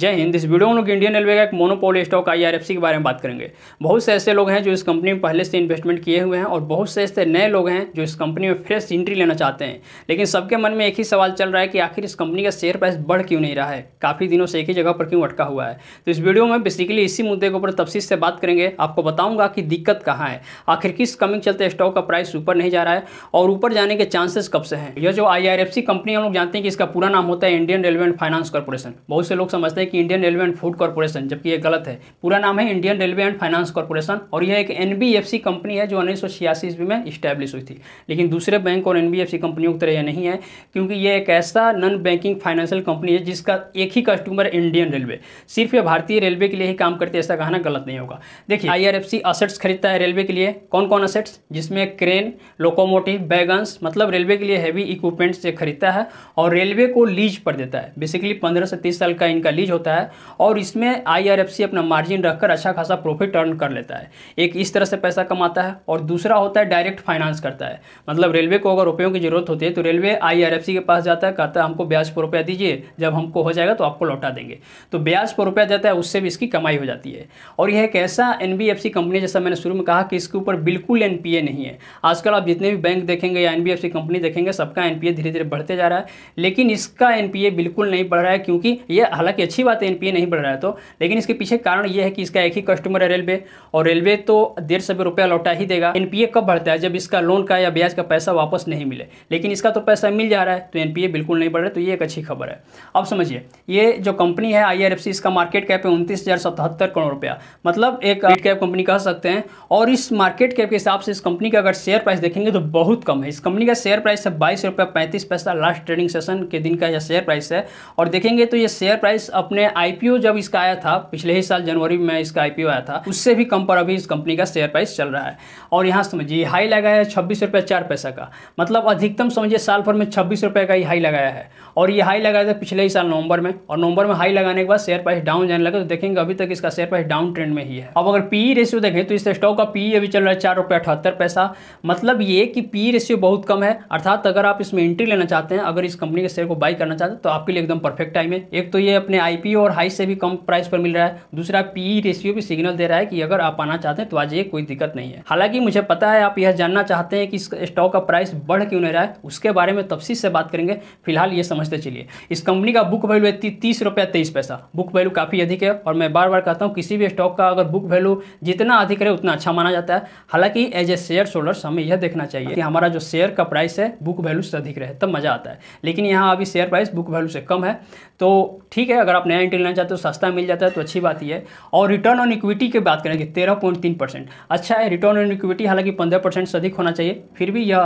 जय हिंद इस वीडियो में लोग इंडियन रेलवे का एक मोनोपोल स्टॉक आई के बारे में बात करेंगे बहुत से ऐसे लोग हैं जो इस कंपनी में पहले से इन्वेस्टमेंट किए हुए हैं और बहुत से ऐसे नए लोग हैं जो इस कंपनी में फ्रेश एंट्री लेना चाहते हैं लेकिन सबके मन में एक ही सवाल चल रहा है कि आखिर इस कंपनी का शेयर प्राइस बढ़ क्यों नहीं रहा है काफ़ी दिनों से एक ही जगह पर क्यों अटका हुआ है तो इस वीडियो में बेसिकली इसी मुद्दे के ऊपर तफसील से बात करेंगे आपको बताऊँगा कि दिक्कत कहाँ है आखिर किस कमिंग चलते स्टॉक का प्राइस ऊपर नहीं जा रहा है और ऊपर जाने के चांसेस कब से हैं यह जो आई कंपनी हम लोग जानते हैं कि इसका पूरा नाम होता है Indian railway and finance corporation बहुत से लोग समझते हैं है कि Indian railway and food corporation जबकि ये गलत है पूरा नाम है Indian railway and finance corporation और यह एक एनबीएफसी कंपनी है जो उन्नीस सौ छियासी ईस्वी में स्टैब्लिश हुई थी लेकिन दूसरे बैंक और एनबीएफसी कंपनियों की तरह यह नहीं है क्योंकि यह एक ऐसा नॉन बैंकिंग फाइनेंशियल कंपनी है जिसका एक ही कस्टमर इंडियन रेलवे सिर्फ यह भारतीय रेलवे के लिए ही काम करती है ऐसा कहना गलत नहीं होगा देखिए आई असेट्स खरीदता है रेलवे के लिए कौन कौन असेट्स जिसमें क्रेन लोकोमोटिव बैगन्स मतलब रेलवे के लिए हैवी इक्विपमेंट्स से खरीदता है और रेलवे को लीज पर देता है बेसिकली पंद्रह से तीस साल का इनका लीज सीरीज होता है और इसमें आईआरएफसी अपना मार्जिन रखकर अच्छा खासा प्रॉफिट अर्न कर लेता है एक इस तरह से पैसा कमाता है और दूसरा होता है डायरेक्ट फाइनेंस करता है मतलब रेलवे को अगर रुपयों की जरूरत होती है तो रेलवे आई के पास जाता है कहता है हमको ब्याज पर रुपया दीजिए जब हमको हो जाएगा तो आपको लौटा देंगे तो ब्याज पर रुपया देता है उससे भी इसकी कमाई हो जाती है और यह एक ऐसा एन कंपनी जैसा मैंने शुरू में कहा कि इसके ऊपर बिल्कुल एन नहीं है आजकल आप जितने भी बैंक देखेंगे या एन कंपनी देखेंगे सबका एन धीरे धीरे बढ़ते जा रहा है लेकिन इसका एन बिल्कुल नहीं बढ़ रहा है क्योंकि यह हालांकि अच्छी अच्छी बात है एनपीए नहीं बढ़ रहा है तो लेकिन इसके पीछे कारण यह है कि इसका एक ही कस्टमर है रेलवे और रेलवे तो डेढ़ सौ रुपया लौटा ही देगा एनपीए कब बढ़ता है जब इसका लोन का या ब्याज का पैसा वापस नहीं मिले लेकिन इसका तो पैसा मिल जा रहा है तो एनपीए बिल्कुल नहीं बढ़ रहा है तो ये एक अच्छी खबर है अब समझिए ये जो कंपनी है आई इसका मार्केट कैप है उनतीस करोड़ रुपया मतलब एक कैप कंपनी कह सकते हैं और इस मार्केट कैप के हिसाब से इस कंपनी का अगर शेयर प्राइस देखेंगे तो बहुत कम है इस कंपनी का शेयर प्राइस है बाईस रुपया पैंतीस पैसा लास्ट ट्रेडिंग सेशन के दिन का यह शेयर प्राइस है और देखेंगे तो ये शेयर प्राइस अब अपने आईपीओ जब इसका आया था पिछले ही साल जनवरी में इसका आईपीओ आया था उससे भी कम पर अभी इस कंपनी का शेयर प्राइस चल रहा है और यहाँ समझिए हाई लगाया है छब्बीस रुपये चार पैसा का मतलब अधिकतम समझिए साल भर में छब्बीस रुपये का ही हाई लगाया है और ये हाई लगाया था पिछले ही साल नवंबर में और नवंबर में हाई लगाने के बाद शेयर प्राइस डाउन जाने लगा तो देखेंगे अभी तक इसका शेयर प्राइस डाउन ट्रेंड में ही है अब अगर पी रेशियो e देखें तो इस स्टॉक का पी e अभी चल रहा है चार रुपये अठहत्तर पैसा मतलब ये कि पी रेशियो e बहुत कम है अर्थात अगर आप इसमें एंट्री लेना चाहते हैं अगर इस कंपनी के शेयर को बाई करना चाहते हैं तो आपके लिए एकदम परफेक्ट टाइम है एक तो ये अपने आई आई और हाई से भी कम प्राइस पर मिल रहा है दूसरा पी रेशियो e भी सिग्नल दे रहा है कि अगर आप आना चाहते हैं तो आज ये कोई दिक्कत नहीं है हालांकि मुझे पता है आप यह जानना चाहते हैं कि स्टॉक का प्राइस बढ़ क्यों नहीं रहा है उसके बारे में तफसी से बात करेंगे फिलहाल ये समझते चलिए इस कंपनी का बुक वैल्यू है तीस रुपया तेईस पैसा बुक वैल्यू काफ़ी अधिक है और मैं बार बार कहता हूँ किसी भी स्टॉक का अगर बुक वैल्यू जितना अधिक रहे उतना अच्छा माना जाता है हालांकि एज ए शेयर शोल्डर्स हमें यह देखना चाहिए कि हमारा जो शेयर का प्राइस है बुक वैल्यू से अधिक रहे तब मज़ा आता है लेकिन यहाँ अभी शेयर प्राइस बुक वैल्यू से कम है तो ठीक है अगर आप नया एंट्री लेना चाहते हो सस्ता मिल जाता है तो अच्छी बात ही है और रिटर्न ऑन इक्विटी की बात करेंगे तेरह पॉइंट तीन परसेंट अच्छा है रिटर्न ऑन इक्विटी हालांकि पंद्रह परसेंट से अधिक होना चाहिए फिर भी यह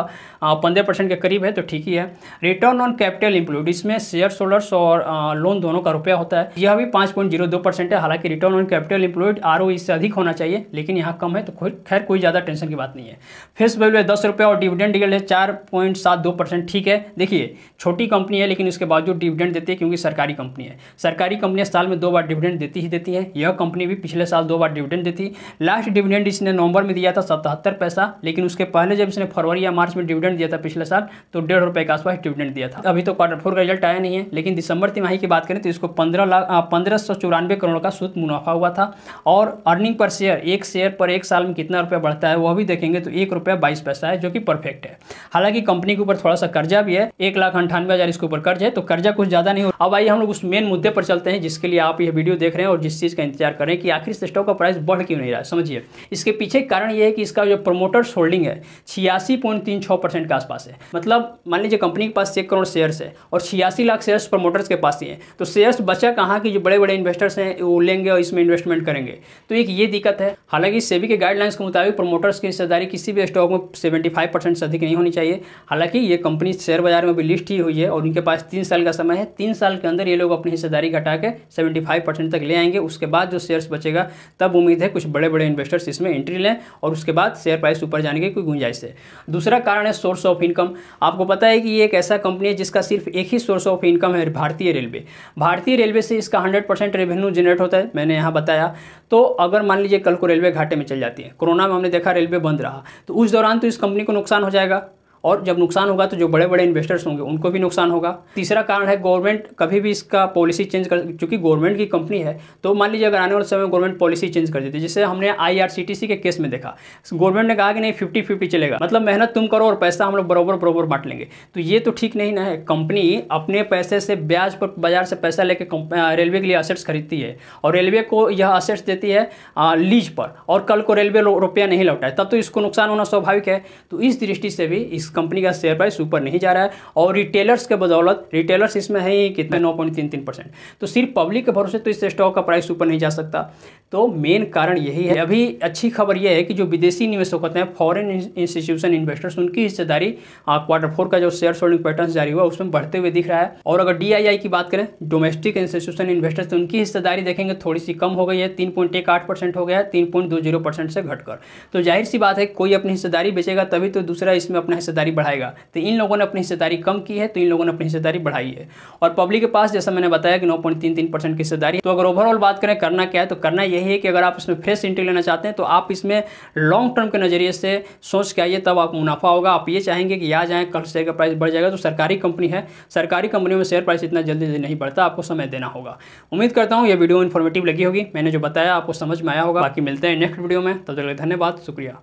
पंद्रह परसेंट के करीब है तो ठीक ही है रिटर्न ऑन कैपिटल इंप्लूड इसमें शेयर होल्डर्स और लोन दोनों का रुपया होता है यह भी पाँच पॉइंट जीरो दो परसेंट है हालांकि रिटर्न ऑन कैपिटल इंप्लूड आर इससे अधिक होना चाहिए लेकिन यहाँ कम है तो खैर कोई ज़्यादा टेंशन की बात नहीं है फेस वैल्यू है दस रुपये और डिविडेंड डिगेल है चार पॉइंट सात दो परसेंट ठीक है देखिए छोटी कंपनी है लेकिन इसके बावजूद डिविडेंड देती है क्योंकि सरकार सरकारी कंपनी है सरकारी कंपनियाँ साल में दो बार डिविडेंड देती ही देती है यह कंपनी भी पिछले साल दो बार डिविडेंड देती लास्ट डिविडेंड इसने नवंबर में दिया था सतहत्तर पैसा लेकिन उसके पहले जब इसने फरवरी या मार्च में डिविडेंड दिया था पिछले साल तो डेढ़ रुपए के आसपास डिविडेंड दिया था अभी तो क्वार्टर फोर का रिजल्ट आया नहीं है लेकिन दिसंबर तिमाही की बात करें तो इसको पंद्रह लाख पंद्रह सौ चौरानवे करोड़ का शुद्ध मुनाफा हुआ था और अर्निंग पर शेयर एक शेयर पर एक साल में कितना रुपया बढ़ता है वह भी देखेंगे तो एक रुपया बाईस पैसा है जो कि परफेक्ट है हालांकि कंपनी के ऊपर थोड़ा सा कर्जा भी है एक लाख अंठानवे हज़ार इसके ऊपर कर्ज है तो कर्जा कुछ ज़्यादा नहीं हो अब आइए चलिए हम लोग उस मेन मुद्दे पर चलते हैं जिसके लिए आप यह वीडियो देख रहे हैं और जिस चीज़ का इंतजार कर रहे हैं कि आखिर इस स्टॉक का प्राइस बढ़ क्यों नहीं रहा समझिए इसके पीछे कारण यह है कि इसका जो प्रमोटर्स होल्डिंग है छियासी पॉइंट के आसपास है मतलब मान लीजिए कंपनी के पास एक करोड़ शेयर्स है और छियासी लाख शेयर्स प्रमोटर्स के पास ही हैं तो शेयर्स बचा कहाँ की जो बड़े बड़े इन्वेस्टर्स हैं वो लेंगे और इसमें इन्वेस्टमेंट करेंगे तो एक ये दिक्कत है हालांकि सेबी के गाइडलाइंस के मुताबिक प्रमोटर्स की हिस्सेदारी किसी भी स्टॉक में सेवेंटी फाइव परसेंट से अधिक नहीं होनी चाहिए हालांकि ये कंपनी शेयर बाजार में भी लिस्ट ही हुई है और उनके पास तीन साल का समय है तीन साल के अंदर अंदर ये लोग अपनी हिस्सेदारी घटा के सेवेंटी तक ले आएंगे उसके बाद जो शेयर्स बचेगा तब उम्मीद है कुछ बड़े बड़े इन्वेस्टर्स इसमें एंट्री लें और उसके बाद शेयर प्राइस ऊपर जाने की कोई गुंजाइश है दूसरा कारण है सोर्स ऑफ इनकम आपको पता है कि ये एक ऐसा कंपनी है जिसका सिर्फ एक ही सोर्स ऑफ इनकम है भारतीय रेलवे भारतीय रेलवे से इसका हंड्रेड परसेंट रेवेन्यू जनरेट होता है मैंने यहाँ बताया तो अगर मान लीजिए कल को रेलवे घाटे में चल जाती है कोरोना में हमने देखा रेलवे बंद रहा तो उस दौरान तो इस कंपनी को नुकसान हो जाएगा और जब नुकसान होगा तो जो बड़े बड़े इन्वेस्टर्स होंगे उनको भी नुकसान होगा तीसरा कारण है गवर्नमेंट कभी भी इसका पॉलिसी चेंज कर चूंकि गवर्नमेंट की कंपनी है तो मान लीजिए अगर आने वाले समय गवर्नमेंट पॉलिसी चेंज कर देती है जैसे हमने आई के केस में देखा गवर्नमेंट ने कहा कि नहीं फिफ्टी फिफ्टी चलेगा मतलब मेहनत तुम करो और पैसा हम लोग बराबर बराबर बांट लेंगे तो ये तो ठीक नहीं ना है कंपनी अपने पैसे से ब्याज पर बाजार से पैसा लेके रेलवे के लिए असेट्स खरीदती है और रेलवे को यह असेट्स देती है लीज पर और कल को रेलवे रुपया नहीं लौटा है तब तो इसको नुकसान होना स्वाभाविक है तो इस दृष्टि से भी इस कंपनी का शेयर प्राइस ऊपर नहीं जा रहा है और रिटेलर्स के बदौलत रिटेलर्स इसमें है कितने हाँ। नौ पॉइंट तीन तीन परसेंट तो सिर्फ पब्लिक के भरोसे तो इस स्टॉक का प्राइस ऊपर नहीं जा सकता तो मेन कारण यही है अभी अच्छी खबर यह है कि जो विदेशी निवेशक होते हैं फॉरेन इंस्टीट्यूशन इन्वेस्टर्स उनकी हिस्सेदारी क्वार्टर फोर का जो शेयर होल्डिंग पैटर्न जारी हुआ उसमें बढ़ते हुए दिख रहा है और अगर डी की बात करें डोमेस्टिक इंस्टीट्यूशन इन्वेस्टर्स तो उनकी हिस्सेदारी देखेंगे थोड़ी सी कम हो गई है तीन पॉइंट एक आठ परसेंट हो गया है तीन पॉइंट दो जीरो परसेंट से घटकर तो जाहिर सी बात है कोई अपनी हिस्सेदारी बेचेगा तभी तो दूसरा इसमें अपना हिस्सेदारी बढ़ाएगा तो इन लोगों ने अपनी हिस्सेदारी कम की है तो इन लोगों ने अपनी हिस्सेदारी बढ़ाई है और पब्लिक के पास जैसा मैंने बताया कि नौ पॉइंट तीन तीन परसेंट की हिस्सेदारी तो अगर ओवरऑल बात करें करना क्या है तो करना यह यही है कि अगर आप इसमें फ्रेश एंट्री लेना चाहते हैं तो आप इसमें लॉन्ग टर्म के नज़रिए से सोच के आइए तब आप मुनाफा होगा आप ये चाहेंगे कि आ जाएँ कल शेयर का प्राइस बढ़ जाएगा तो सरकारी कंपनी है सरकारी कंपनी में शेयर प्राइस इतना जल्दी जल्दी नहीं बढ़ता आपको समय देना होगा उम्मीद करता हूँ यह वीडियो इन्फॉर्मेटिव लगी होगी मैंने जो बताया आपको समझ में आया होगा बाकी मिलते हैं नेक्स्ट वीडियो में तब तक धन्यवाद शुक्रिया